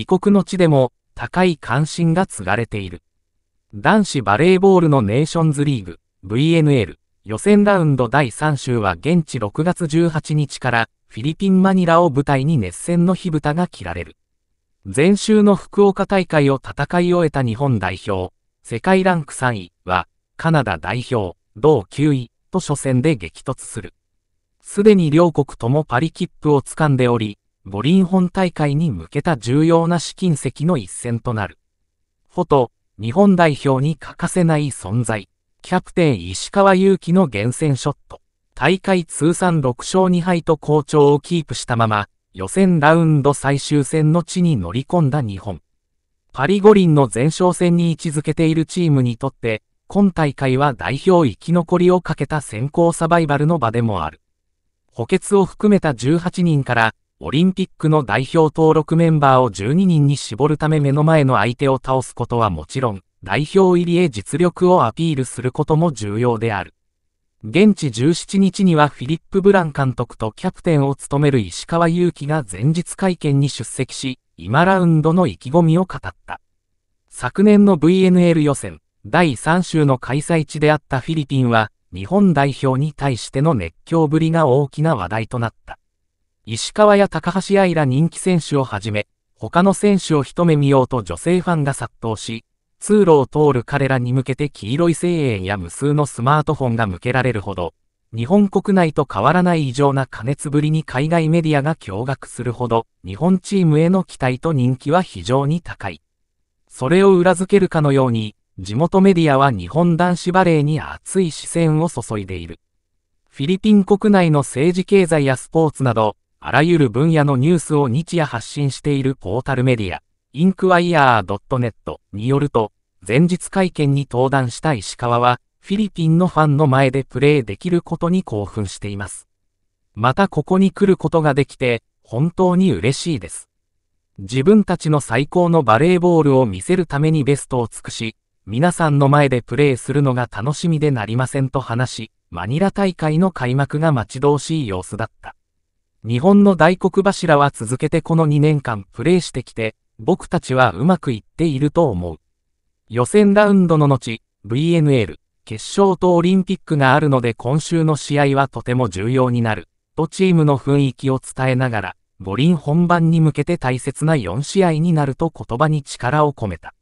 異国の地でも高い関心が継がれている。男子バレーボールのネーションズリーグ VNL 予選ラウンド第3週は現地6月18日からフィリピン・マニラを舞台に熱戦の火蓋が切られる。前週の福岡大会を戦い終えた日本代表、世界ランク3位はカナダ代表、同9位と初戦で激突する。すでに両国ともパリ切符を掴んでおり、五輪本大会に向けた重要な試金石の一戦となる。フォト、日本代表に欠かせない存在、キャプテン石川祐希の厳選ショット。大会通算6勝2敗と好調をキープしたまま、予選ラウンド最終戦の地に乗り込んだ日本。パリ五輪の前哨戦に位置づけているチームにとって、今大会は代表生き残りをかけた先行サバイバルの場でもある。補欠を含めた18人からオリンピックの代表登録メンバーを12人に絞るため目の前の相手を倒すことはもちろん、代表入りへ実力をアピールすることも重要である。現地17日にはフィリップ・ブラン監督とキャプテンを務める石川祐希が前日会見に出席し、今ラウンドの意気込みを語った。昨年の VNL 予選、第3週の開催地であったフィリピンは、日本代表に対しての熱狂ぶりが大きな話題となった。石川や高橋愛ら人気選手をはじめ、他の選手を一目見ようと女性ファンが殺到し、通路を通る彼らに向けて黄色い声援や無数のスマートフォンが向けられるほど、日本国内と変わらない異常な過熱ぶりに海外メディアが驚愕するほど、日本チームへの期待と人気は非常に高い。それを裏付けるかのように、地元メディアは日本男子バレーに熱い視線を注いでいる。フィリピン国内の政治経済やスポーツなど、あらゆる分野のニュースを日夜発信しているポータルメディア、インクワイ r ー .net によると、前日会見に登壇した石川は、フィリピンのファンの前でプレーできることに興奮しています。またここに来ることができて、本当に嬉しいです。自分たちの最高のバレーボールを見せるためにベストを尽くし、皆さんの前でプレーするのが楽しみでなりませんと話し、マニラ大会の開幕が待ち遠しい様子だった。日本の大黒柱は続けてこの2年間プレーしてきて、僕たちはうまくいっていると思う。予選ラウンドの後、VNL、決勝とオリンピックがあるので今週の試合はとても重要になる、とチームの雰囲気を伝えながら、五輪本番に向けて大切な4試合になると言葉に力を込めた。